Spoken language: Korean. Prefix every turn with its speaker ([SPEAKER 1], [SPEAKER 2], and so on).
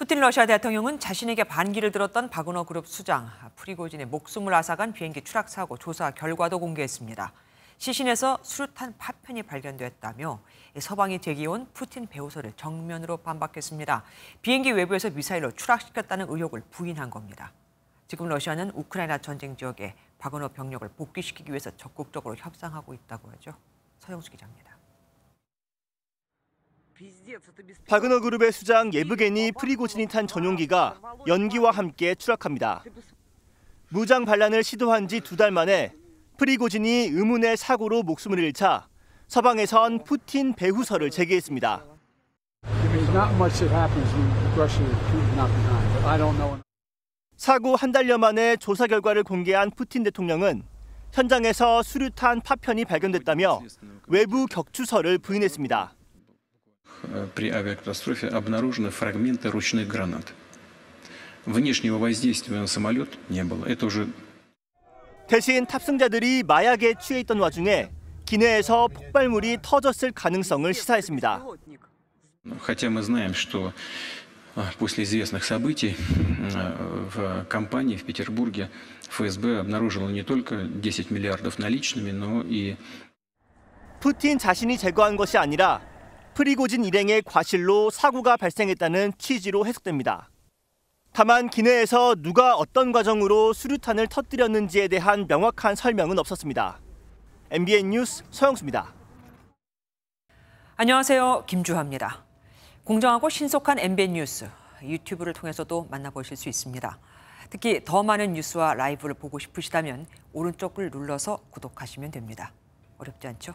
[SPEAKER 1] 푸틴 러시아 대통령은 자신에게 반기를 들었던 바그너 그룹 수장 프리고진의 목숨을 앗아간 비행기 추락 사고 조사 결과도 공개했습니다. 시신에서 수류탄 파편이 발견됐다며 서방이 제기온 푸틴 배우설을 정면으로 반박했습니다. 비행기 외부에서 미사일로 추락시켰다는 의혹을 부인한 겁니다. 지금 러시아는 우크라이나 전쟁 지역에 바그너 병력을 복귀시키기 위해서 적극적으로 협상하고 있다고 하죠. 서영수 기자입니다.
[SPEAKER 2] 바그너 그룹의 수장 예브게니 뭐 프리고진이 뭐 탄 뭐 전용기가 연기와 함께 추락합니다. 무장 반란을 시도한 지 두 달 만에 프리고진이 의문의 사고로 목숨을 잃자 서방에선 푸틴 배후설을 제기했습니다. 사고 한 달여 만에 조사 결과를 공개한 푸틴 대통령은 현장에서 수류탄 파편이 발견됐다며 외부 격추설을 부인했습니다.
[SPEAKER 3] при авиакатастрофе обнаружены фрагменты ручных гранат. Внешнего воздействия на самолет не было. Это уже
[SPEAKER 2] 대신 탑승자들이 마약에 취해 있던 와중에 기내에서 폭발물이 터졌을 가능성을 시사했습니다.
[SPEAKER 3] Хотя мы знаем, что а, после известных событий а, в компании в Петербурге ФСБ обнаружила не только 10 миллиардов наличными, но и
[SPEAKER 2] 푸틴 자신이 제거한 것이 아니라 프리고진 일행의 과실로 사고가 발생했다는 취지로 해석됩니다. 다만 기내에서 누가 어떤 과정으로 수류탄을 터뜨렸는지에 대한 명확한 설명은 없었습니다. MBN 뉴스 서영수입니다. 안녕하세요. 김주하입니다. 공정하고 신속한 MBN 뉴스
[SPEAKER 1] 유튜브를 통해서도 만나보실 수 있습니다. 특히 더 많은 뉴스와 라이브를 보고 싶으시다면 오른쪽을 눌러서 구독하시면 됩니다. 어렵지 않죠?